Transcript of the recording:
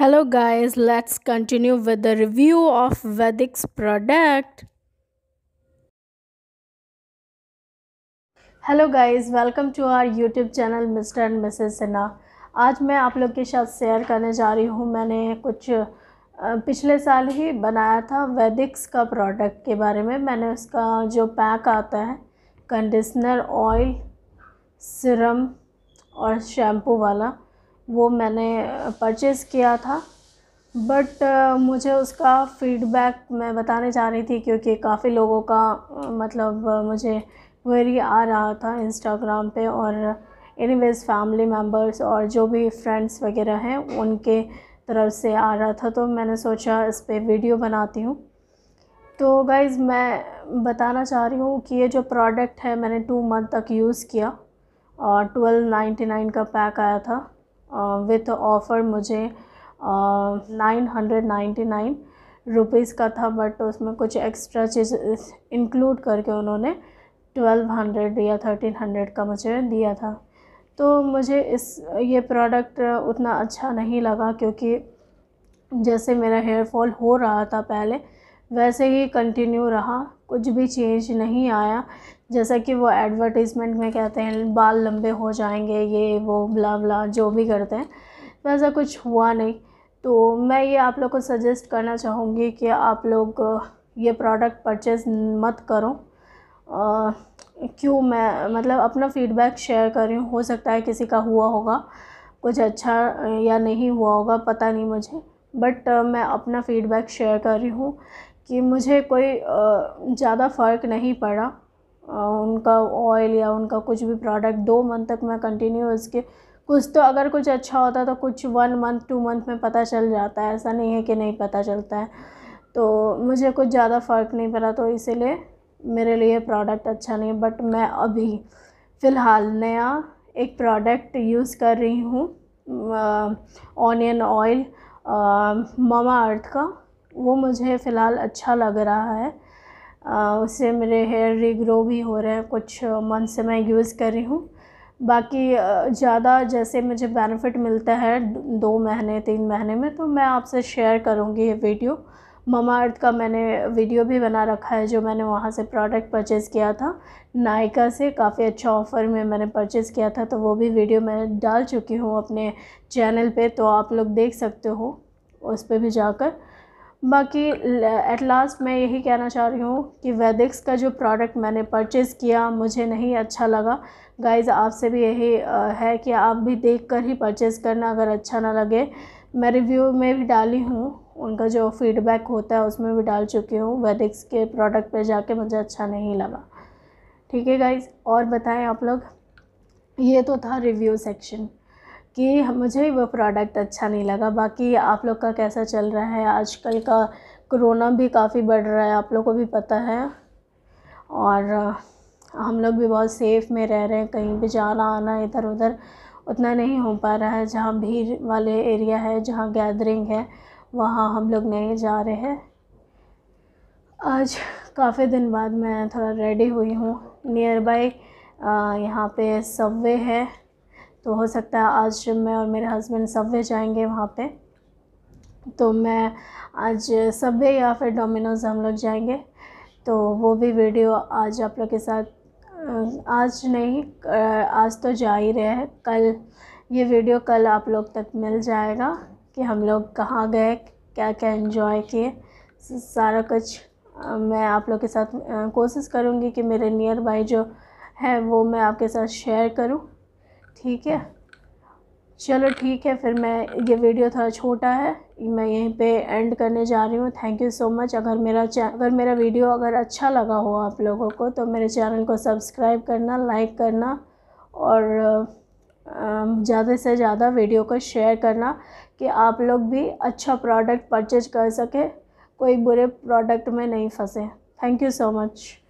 Hello guys, let's continue with the review of Vedic's product. Hello guys welcome to our YouTube channel mister and Mrs Sinha आज मैं आप लोग के साथ share करने जा रही हूँ मैंने कुछ पिछले साल ही बनाया था वेदिक्स का प्रोडक्ट के बारे में मैंने उसका जो पैक आता है कंडीशनर ऑयल सिरम और शैम्पू वाला वो मैंने परचेज़ किया था बट मुझे उसका फ़ीडबैक मैं बताने जा रही थी क्योंकि काफ़ी लोगों का मतलब मुझे क्वेरी आ रहा था इंस्टाग्राम पे और एनीवेज फैमिली मेम्बर्स और जो भी फ्रेंड्स वगैरह हैं उनके तरफ से आ रहा था तो मैंने सोचा इस पर वीडियो बनाती हूँ तो गाइज़ मैं बताना चाह रही हूँ कि ये जो प्रोडक्ट है मैंने टू मंथ तक यूज़ किया और ट्वेल्व नाइन्टी नाइन का पैक आया था विथ uh, ऑफ़र मुझे nine hundred ninety nine rupees का था बट उसमें कुछ एक्स्ट्रा चीज़ इंक्लूड करके उन्होंने ट्वेल्व हंड्रेड या थर्टीन हंड्रेड का मुझे दिया था तो मुझे इस ये प्रोडक्ट उतना अच्छा नहीं लगा क्योंकि जैसे मेरा हेयर फॉल हो रहा था पहले वैसे ही कंटिन्यू रहा कुछ भी चेंज नहीं आया जैसा कि वो एडवर्टीज़मेंट में कहते हैं बाल लंबे हो जाएंगे ये वो ब्ला ब्ला जो भी करते हैं वैसा कुछ हुआ नहीं तो मैं ये आप लोग को सजेस्ट करना चाहूँगी कि आप लोग ये प्रोडक्ट परचेज़ मत करो क्यों मैं मतलब अपना फ़ीडबैक शेयर कर रही हूँ हो सकता है किसी का हुआ होगा कुछ अच्छा या नहीं हुआ होगा पता नहीं मुझे बट मैं अपना फ़ीडबैक शेयर कर रही हूँ कि मुझे कोई ज़्यादा फ़र्क नहीं पड़ा उनका ऑयल या उनका कुछ भी प्रोडक्ट दो मंथ तक मैं कंटिन्यू उसके कुछ तो अगर कुछ अच्छा होता तो कुछ वन मंथ टू मंथ में पता चल जाता है ऐसा नहीं है कि नहीं पता चलता है तो मुझे कुछ ज़्यादा फ़र्क नहीं पड़ा तो इसीलिए मेरे लिए प्रोडक्ट अच्छा नहीं है बट मैं अभी फ़िलहाल नया एक प्रोडक्ट यूज़ कर रही हूँ ऑनियन ऑयल मामा अर्थ का वो मुझे फ़िलहाल अच्छा लग रहा है आ, उससे मेरे हेयर रीग्रो भी हो रहे हैं कुछ मंथ से मैं यूज़ कर रही हूँ बाकी ज़्यादा जैसे मुझे बेनिफिट मिलता है दो महीने तीन महीने में तो मैं आपसे शेयर करूँगी ये वीडियो ममा अर्थ का मैंने वीडियो भी बना रखा है जो मैंने वहाँ से प्रोडक्ट परचेज़ किया था नायका से काफ़ी अच्छा ऑफ़र में मैंने परचेज़ किया था तो वो भी वीडियो मैं डाल चुकी हूँ अपने चैनल पे तो आप लोग देख सकते हो उस पर भी जाकर बाकी एट लास्ट मैं यही कहना चाह रही हूँ कि वैदिक्स का जो प्रोडक्ट मैंने परचेज़ किया मुझे नहीं अच्छा लगा गाइज़ आपसे भी यही है कि आप भी देख कर ही परचेज़ करना अगर अच्छा ना लगे मैं रिव्यू में भी डाली हूँ उनका जो फीडबैक होता है उसमें भी डाल चुकी हूँ वैदिक्स के प्रोडक्ट पर जाके मुझे अच्छा नहीं लगा ठीक है गाइज़ और बताएँ आप लोग ये तो था रिव्यू सेक्शन कि मुझे वो प्रोडक्ट अच्छा नहीं लगा बाकी आप लोग का कैसा चल रहा है आजकल का कोरोना भी काफ़ी बढ़ रहा है आप लोग को भी पता है और हम लोग भी बहुत सेफ़ में रह रहे हैं कहीं भी जाना आना इधर उधर उतना नहीं हो पा रहा है जहाँ भीड़ वाले एरिया है जहाँ गैदरिंग है वहाँ हम लोग नहीं जा रहे हैं आज काफ़ी दिन बाद मैं थोड़ा रेडी हुई हूँ नियर बाई यहाँ पे सबवे है तो हो सकता है आज मैं और मेरे हस्बैंड सबवे जाएंगे वहाँ पे तो मैं आज सबवे या फिर डोमिनोज़ हम लोग जाएंगे तो वो भी वीडियो आज आप लोग के साथ आज नहीं आज तो जा ही रहे हैं कल ये वीडियो कल आप लोग तक मिल जाएगा कि हम लोग कहाँ गए क्या क्या इन्जॉय किए सारा कुछ मैं आप लोग के साथ कोशिश करूँगी कि मेरे नियर बाई जो है वो मैं आपके साथ शेयर करूँ ठीक है चलो ठीक है फिर मैं ये वीडियो थोड़ा छोटा है मैं यहीं पे एंड करने जा रही हूँ थैंक यू सो मच अगर मेरा अगर मेरा वीडियो अगर अच्छा लगा हो आप लोगों को तो मेरे चैनल को सब्सक्राइब करना लाइक करना और ज़्यादा से ज़्यादा वीडियो को शेयर करना कि आप लोग भी अच्छा प्रोडक्ट परचेज कर सके कोई बुरे प्रोडक्ट में नहीं फंसे थैंक यू सो मच